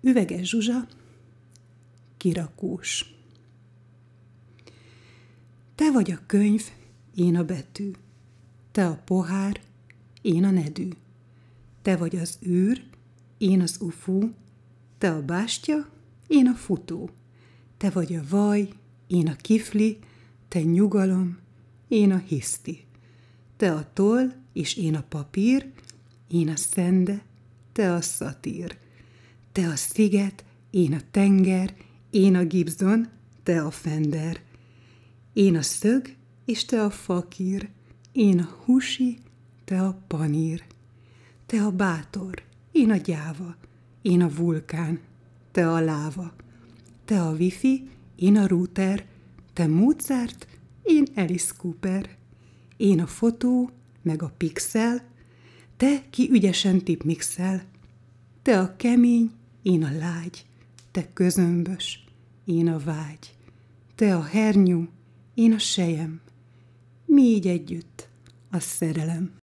Üveges Zsuzsa, kirakós. Te vagy a könyv, én a betű. Te a pohár, én a nedű. Te vagy az űr, én az ufú. Te a bástya, én a futó. Te vagy a vaj, én a kifli. Te nyugalom, én a hiszti. Te a toll, és én a papír. Én a szende, te a szatír te a sziget, én a tenger, én a gibzon, te a Fender. Én a szög, és te a fakír, én a husi, te a panír. Te a bátor, én a gyáva, én a vulkán, te a láva. Te a wifi, én a router, te Mozart, én Alice Cooper. Én a fotó, meg a pixel, te ki ügyesen tipmixel. Te a kemény, én a lágy, te közömbös, én a vágy, te a hernyú, én a sejem, mi így együtt, a szerelem.